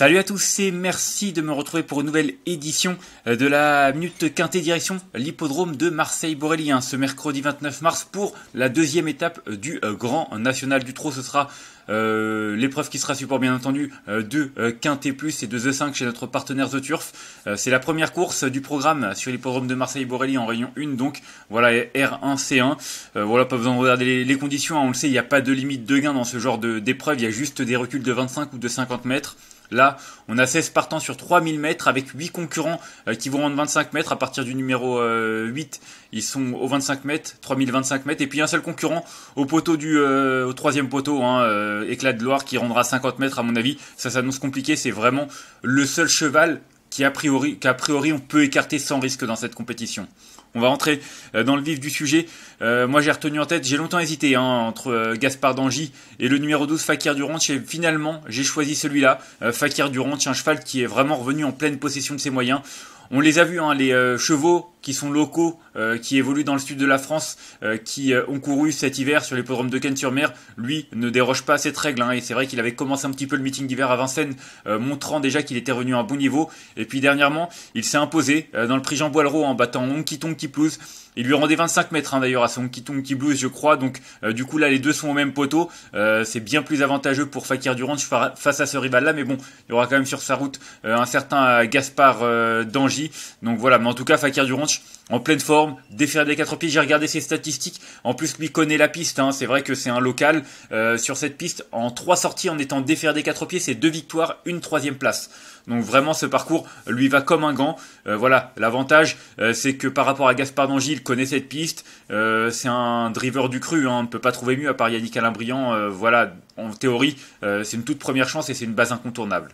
Salut à tous et merci de me retrouver pour une nouvelle édition euh, de la Minute Quintet direction l'hippodrome de Marseille-Borelli hein, ce mercredi 29 mars pour la deuxième étape euh, du euh, Grand National du Trot. Ce sera l'épreuve qui sera support bien entendu de Plus et de The 5 chez notre partenaire The Turf. c'est la première course du programme sur l'hippodrome de Marseille-Borelli en rayon 1 donc voilà R1C1. voilà pas besoin de regarder les, conditions, hein, on le sait il n'y a pas de limite de gain dans ce genre d'épreuve, il y a juste des reculs de 25 ou de 50 mètres. Là, on a 16 partants sur 3000 mètres avec 8 concurrents euh, qui vont rendre 25 mètres. À partir du numéro 8, euh, ils sont au 25 mètres, 3025 mètres. Et puis un seul concurrent au poteau du euh, au troisième poteau, hein, Éclat de Loire, qui rendra 50 mètres à mon avis. Ça s'annonce compliqué. C'est vraiment le seul cheval qui a priori, qu'a priori on peut écarter sans risque dans cette compétition. On va rentrer euh, dans le vif du sujet. Euh, moi, j'ai retenu en tête, j'ai longtemps hésité hein, entre euh, Gaspard d'Angy et le numéro 12 Fakir Durant, Et finalement, j'ai choisi celui-là. Euh, Fakir c'est un cheval qui est vraiment revenu en pleine possession de ses moyens. On les a vus, hein, les chevaux qui sont locaux, euh, qui évoluent dans le sud de la France, euh, qui euh, ont couru cet hiver sur l'hippodrome de Cannes-sur-Mer, lui ne déroge pas à cette règle. Hein, et c'est vrai qu'il avait commencé un petit peu le meeting d'hiver à Vincennes, montrant déjà qu'il était revenu à un bon niveau. Et puis dernièrement, il s'est imposé dans le prix Jean Boileau en battant Honky Tonky Blues. Il lui rendait 25 mètres hein, d'ailleurs à son Honky Tonky Blues, je crois. Donc du coup là, les deux sont au même poteau. c'est bien plus avantageux pour Fakir Durand face à ce rival-là. Mais bon, il y aura quand même sur sa route un certain Gaspard Dangy. Donc voilà, mais en tout cas, Fakir Durand en pleine forme, défaire des quatre pieds. J'ai regardé ses statistiques. En plus, lui connaît la piste. Hein. C'est vrai que c'est un local euh, sur cette piste. En trois sorties, en étant déféré des quatre pieds, c'est deux victoires, une troisième place. Donc vraiment, ce parcours lui va comme un gant. Euh, voilà, l'avantage, euh, c'est que par rapport à Gaspard Dangy, il connaît cette piste. c'est un driver du cru. Hein. On ne peut pas trouver mieux à part Yannick Alain voilà, en théorie, c'est une toute première chance et c'est une base incontournable.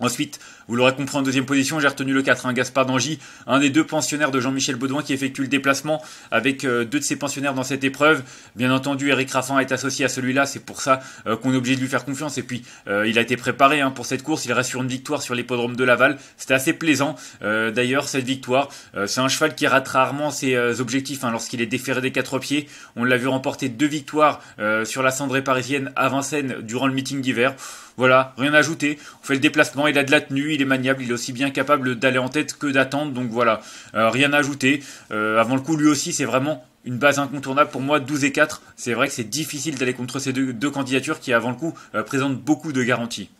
Ensuite, vous l'aurez compris en deuxième position, j'ai retenu le 4, hein, Gaspard Dangy, un des deux pensionnaires de Jean-Michel Baudouin qui effectue le déplacement avec euh, deux de ses pensionnaires dans cette épreuve. Bien entendu, Eric Raffin est associé à celui-là, c'est pour ça euh, qu'on est obligé de lui faire confiance. Et puis, euh, il a été préparé hein, pour cette course, il reste sur une victoire sur l'hippodrome de Laval. C'était assez plaisant d'ailleurs, cette victoire. c'est un cheval qui rate rarement ses objectifs hein, lorsqu'il est déféré des quatre pieds. On l'a vu remporter deux victoires sur la cendrée parisienne à Vincennes durant le meeting d'hiver. Voilà, rien à ajouter. On fait le déplacement, il a de la tenue, il est maniable, il est aussi bien capable d'aller en tête que d'attendre. Donc voilà, euh, rien à ajouter. Euh, avant le coup, lui aussi, c'est vraiment une base incontournable pour moi, 12 et 4. C'est vrai que c'est difficile d'aller contre ces deux, candidatures qui, avant le coup, euh, présentent beaucoup de garanties.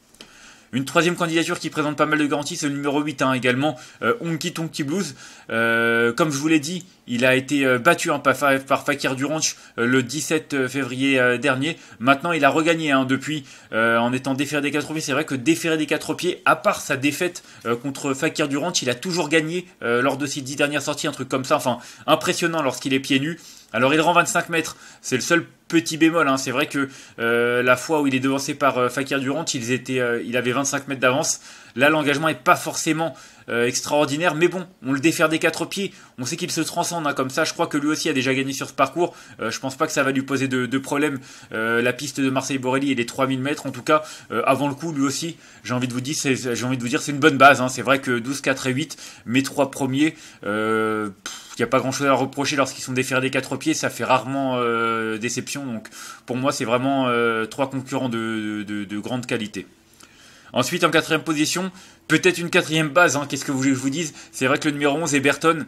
Une troisième candidature qui présente pas mal de garanties, c'est le numéro 8 hein, également, euh, Onky Onki Blues. Euh, comme je vous l'ai dit, il a été euh, battu hein, par, par, Fakir Duranch le 17 février dernier. Maintenant, il a regagné hein, depuis en étant déféré des quatre pieds. C'est vrai que déféré des quatre pieds, à part sa défaite contre Fakir Duranch, il a toujours gagné lors de ses dix dernières sorties, un truc comme ça. Enfin, impressionnant lorsqu'il est pieds nus. Alors il rend 25 mètres, c'est le seul petit bémol. Hein. C'est vrai que euh, la fois où il est devancé par euh, Fakir Durant, ils étaient, euh, il avait 25 mètres d'avance. Là, l'engagement n'est pas forcément extraordinaire, mais bon, on le défère des quatre pieds. On sait qu'il se transcende hein. comme ça. Je crois que lui aussi a déjà gagné sur ce parcours. je pense pas que ça va lui poser de, de problème. la piste de Marseille-Borelli et les 3000 mètres, en tout cas, avant le coup, lui aussi, j'ai envie de vous dire, j'ai envie de vous dire, c'est une bonne base. Hein. C'est vrai que 12, 4 et 8, mes trois premiers. pfff, il n'y a pas grand chose à reprocher lorsqu'ils sont déférés des quatre pieds, ça fait rarement euh, déception. Donc pour moi, c'est vraiment euh, trois concurrents de, grande qualité. Ensuite, en quatrième position, peut-être une quatrième base, hein, qu'est-ce que vous voulez que je vous dise C'est vrai que le numéro 11, Burton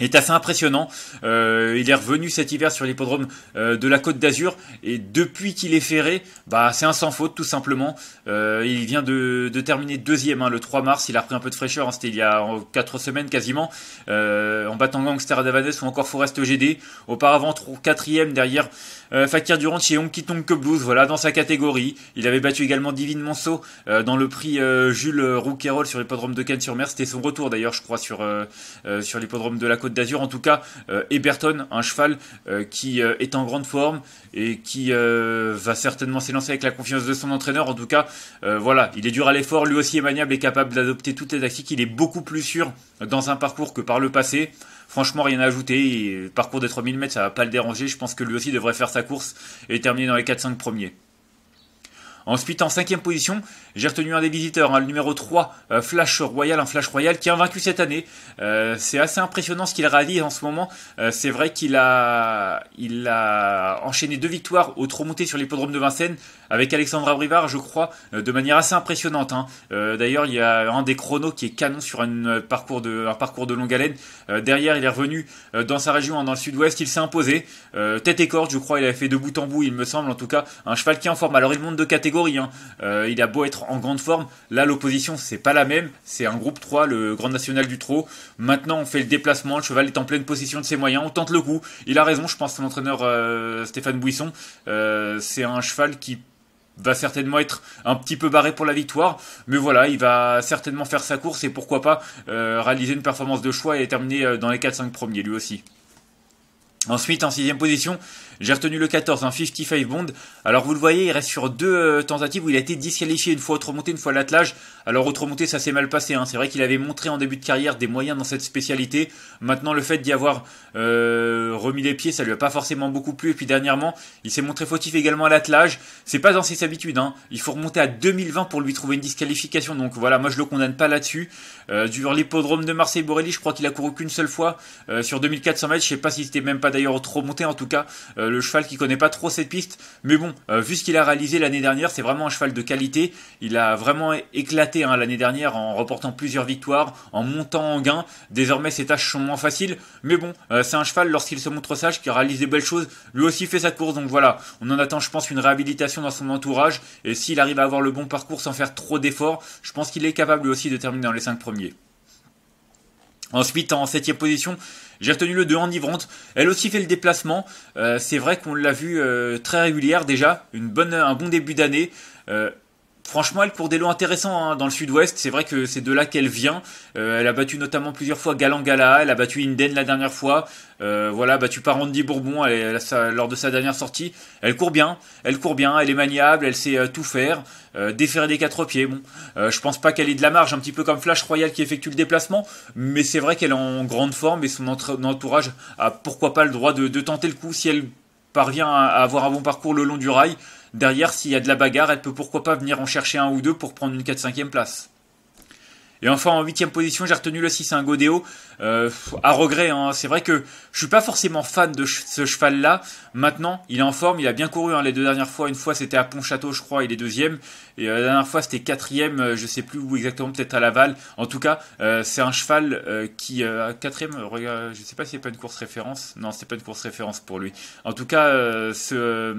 est assez impressionnant. Euh, il est revenu cet hiver sur l'hippodrome euh, de la Côte d'Azur et depuis qu'il est ferré, bah c'est un sans faute tout simplement. Euh, il vient de, terminer deuxième hein, le 3 mars. Il a repris un peu de fraîcheur, hein. c'était il y a 4 semaines quasiment, en battant Gangster Davades ou encore Forest GD. Auparavant quatrième derrière Fakir Durant chez Tonk Blues. Voilà dans sa catégorie. Il avait battu également Divine Monceau dans le prix Jules Rouquayrol sur l'hippodrome de Cannes-sur-Mer. C'était son retour d'ailleurs, je crois, sur sur l'hippodrome de la Côte d'Azur. En tout cas, euh, Eberton, un cheval euh, qui euh, est en grande forme et qui va certainement s'élancer avec la confiance de son entraîneur. En tout cas, voilà, il est dur à l'effort, lui aussi est maniable et capable d'adopter toutes les tactiques. Il est beaucoup plus sûr dans un parcours que par le passé franchement rien à ajouter. parcours des 3000 mètres, ça va pas le déranger. Je pense que lui aussi devrait faire sa course et terminer dans les 4-5 premiers. Ensuite, en cinquième position, j'ai retenu un des visiteurs, hein, le numéro 3, euh, Flash Royal, un Flash Royal qui a vaincu cette année. Euh, c'est assez impressionnant ce qu'il réalise en ce moment. Euh, c'est vrai qu'il a, il a enchaîné deux victoires au trop monté sur l'hippodrome de Vincennes, avec Alexandre Abrivard, je crois, euh, de manière assez impressionnante. Hein. Euh, d'ailleurs, il y a un des chronos qui est canon sur un euh, parcours de, un parcours de longue haleine. derrière, il est revenu dans sa région, hein, dans le sud-ouest, il s'est imposé. tête et corde, je crois, il a fait de bout en bout, il me semble, en tout cas, un cheval qui est en forme. Alors, il monte de catégorie, hein. il a beau être en grande forme, là, l'opposition, c'est pas la même, c'est un groupe 3, le Grand National du Trot. Maintenant, on fait le déplacement, le cheval est en pleine position de ses moyens, on tente le coup. Il a raison, je pense, l'entraîneur Stéphane Bouisson, c'est un cheval qui va certainement être un petit peu barré pour la victoire, mais voilà, il va certainement faire sa course et pourquoi pas euh, réaliser une performance de choix et terminer euh, dans les 4-5 premiers lui aussi. Ensuite, en sixième position, j'ai retenu le 14, un 55 bond. Alors vous le voyez, il reste sur deux euh, tentatives où il a été disqualifié une fois autre montée, une fois l'attelage. Alors autre montée, ça s'est mal passé. Hein. C'est vrai qu'il avait montré en début de carrière des moyens dans cette spécialité. Maintenant, le fait d'y avoir euh, remis les pieds, ça lui a pas forcément beaucoup plu. Et puis dernièrement, il s'est montré fautif également à l'attelage. C'est pas dans ses habitudes. Hein. Il faut remonter à 2020 pour lui trouver une disqualification. Donc voilà, moi je le condamne pas là-dessus. Euh, durant l'hippodrome de Marseille-Borelli, je crois qu'il a couru qu'une seule fois euh, sur 2400 mètres. Je sais pas si c'était même pas d'ailleurs trop monté. En tout cas, le cheval qui connaît pas trop cette piste, mais bon, euh, vu ce qu'il a réalisé l'année dernière, c'est vraiment un cheval de qualité. Il a vraiment éclaté hein, l'année dernière en remportant plusieurs victoires, en montant en gain. Désormais, ses tâches sont moins faciles, mais bon, euh, c'est un cheval lorsqu'il se montre sage qui réalise des belles choses. Lui aussi fait sa course, donc voilà, on en attend, je pense, une réhabilitation dans son entourage. Et s'il arrive à avoir le bon parcours sans faire trop d'efforts, je pense qu'il est capable lui aussi de terminer dans les 5 premiers. Ensuite, en septième position, j'ai retenu le 2 enivrante. Elle aussi fait le déplacement. Euh, c'est vrai qu'on l'a vu euh, très régulière déjà. Une bonne, un bon début d'année. Euh, Franchement, elle court des lots intéressants hein, dans le sud-ouest. C'est vrai que c'est de là qu'elle vient. Euh, elle a battu notamment plusieurs fois Galangala. Elle a battu Inden la dernière fois. Euh, voilà, battue par Andy Bourbon lors de sa dernière sortie. Elle court bien. Elle court bien. Elle est maniable. Elle sait euh, tout faire. déférer des quatre pieds. Bon, je pense pas qu'elle ait de la marge. Un petit peu comme Flash Royal qui effectue le déplacement. Mais c'est vrai qu'elle est en grande forme et son entourage a pourquoi pas le droit de tenter le coup si elle parvient à avoir un bon parcours le long du rail, derrière, s'il y a de la bagarre, elle peut pourquoi pas venir en chercher un ou deux pour prendre une 4-5e place. Et enfin, en huitième position, j'ai retenu le 6, un Godéo. Euh, à regret, hein. c'est vrai que je suis pas forcément fan de ce cheval-là. Maintenant, il est en forme, il a bien couru hein. les deux dernières fois. Une fois, c'était à Pontchâteau, je crois, il est deuxième. Et euh, la dernière fois, c'était quatrième, euh, je sais plus où exactement, peut-être à Laval. En tout cas, c'est un cheval qui, quatrième, regarde, je sais pas si c'est pas une course référence. Non, c'est pas une course référence pour lui. En tout cas, ce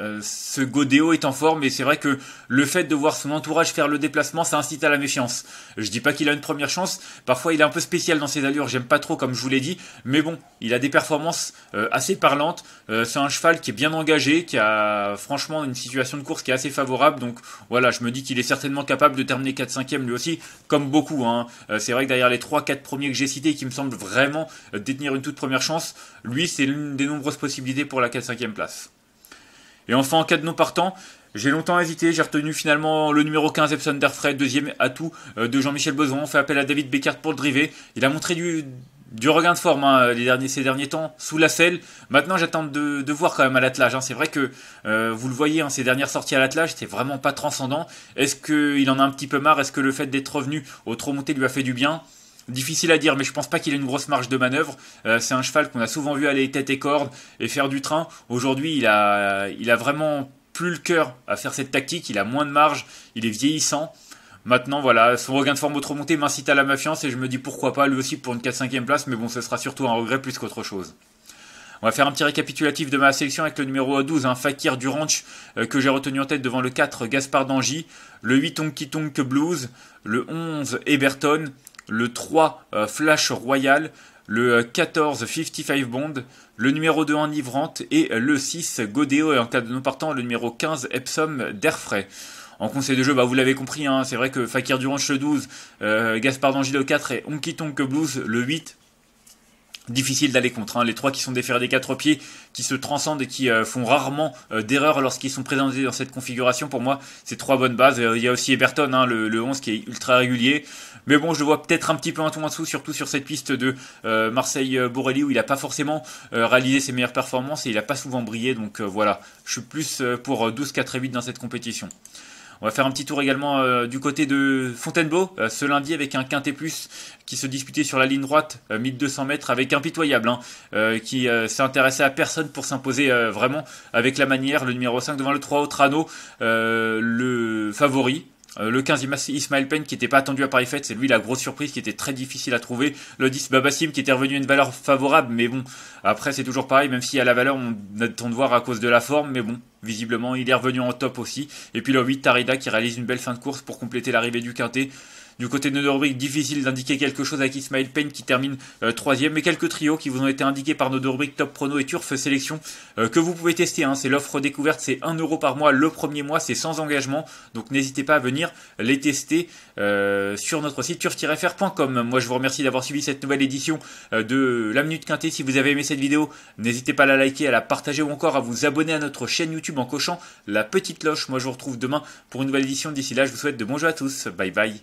euh, ce Godéo est en forme et c'est vrai que le fait de voir son entourage faire le déplacement, ça incite à la méfiance. Je dis pas qu'il a une première chance, parfois il est un peu spécial dans ses allures, j'aime pas trop comme je vous l'ai dit, mais bon, il a des performances euh, assez parlantes, euh, c'est un cheval qui est bien engagé, qui a franchement une situation de course qui est assez favorable, donc voilà, je me dis qu'il est certainement capable de terminer 4-5ème lui aussi, comme beaucoup. Hein. c'est vrai que derrière les 3-4 premiers que j'ai cités qui me semblent vraiment détenir une toute première chance, lui c'est l'une des nombreuses possibilités pour la 4-5ème place. Et enfin, en cas de non partant, j'ai longtemps hésité, j'ai retenu finalement le numéro 15 Epson Derfred, deuxième atout euh, de Jean-Michel Bozon, On fait appel à David Beckert pour le driver. Il a montré du, regain de forme hein, les derniers, ces derniers temps sous la selle. Maintenant, j'attends de, voir quand même à l'attelage. Hein. C'est vrai que euh, vous le voyez, en hein, ces dernières sorties à l'attelage, c'était vraiment pas transcendant. Est-ce qu'il en a un petit peu marre Est-ce que le fait d'être revenu au trop monté lui a fait du bien Difficile à dire, mais je pense pas qu'il ait une grosse marge de manœuvre. Euh, c'est un cheval qu'on a souvent vu aller tête et corde et faire du train. Aujourd'hui, il a, il a vraiment plus le cœur à faire cette tactique. Il a moins de marge. Il est vieillissant. Maintenant, voilà, son regain de forme trot monté m'incite à la mafiance et je me dis pourquoi pas lui aussi pour une 4 5 ème place, mais bon, ce sera surtout un regret plus qu'autre chose. On va faire un petit récapitulatif de ma sélection avec le numéro 12, un hein, Fakir du Ranch, euh, que j'ai retenu en tête devant le 4, Gaspard d'Angy, le 8, Onkitonk Blues, le 11, Eberton, le 3 euh, Flash Royal, le 14 euh, 55 Bond, le numéro 2 Enivrante et euh, le 6 Godéo et en cas de non partant le numéro 15 Epsom frais. En conseil de jeu, bah vous l'avez compris, hein, c'est vrai que Fakir le 12, euh, Gaspard D'Angile 4 et Honky Tonk Blues le 8 difficile d'aller contre. Hein. Les trois qui sont déférés des quatre pieds, qui se transcendent et qui euh, font rarement euh, d'erreurs lorsqu'ils sont présentés dans cette configuration, pour moi, c'est trois bonnes bases. Euh, il y a aussi Eberton hein, le, le, 11 qui est ultra régulier. Mais bon, je le vois peut-être un petit peu un tour en dessous, surtout sur cette piste de Marseille-Borelli, où il n'a pas forcément réalisé ses meilleures performances et il n'a pas souvent brillé. Donc voilà, je suis plus pour 12, 4 et 8 dans cette compétition. On va faire un petit tour également euh, du côté de Fontainebleau euh, ce lundi avec un quintet plus qui se disputait sur la ligne droite, 1200 euh, mètres, avec impitoyable, hein, qui s'est intéressé à personne pour s'imposer vraiment avec la manière, le numéro 5 devant le 3 au Trano, le favori euh, le 15 Ismail Pen qui n'était pas attendu à Paris Fête, c'est lui la grosse surprise qui était très difficile à trouver. Le 10 Babassim qui était revenu à une valeur favorable, mais bon, après c'est toujours pareil, même si à la valeur on attend de voir à cause de la forme, mais bon, visiblement il est revenu en top aussi. Et puis le 8 Tarida qui réalise une belle fin de course pour compléter l'arrivée du Quintet. Du côté de rubriques, difficile d'indiquer quelque chose avec Ismail Payne qui termine euh, troisième, mais quelques trios qui vous ont été indiqués par rubriques Top Prono et Turf Sélection euh, que vous pouvez tester. Hein. C'est l'offre découverte, c'est 1€ euro par mois le premier mois, c'est sans engagement, donc n'hésitez pas à venir les tester euh, sur notre site turf-fr.com. Moi je vous remercie d'avoir suivi cette nouvelle édition de La Minute Quintée. Si vous avez aimé cette vidéo, n'hésitez pas à la liker, à la partager ou encore à vous abonner à notre chaîne YouTube en cochant la petite cloche. Moi je vous retrouve demain pour une nouvelle édition. D'ici là, je vous souhaite de bons jeux à tous. Bye bye.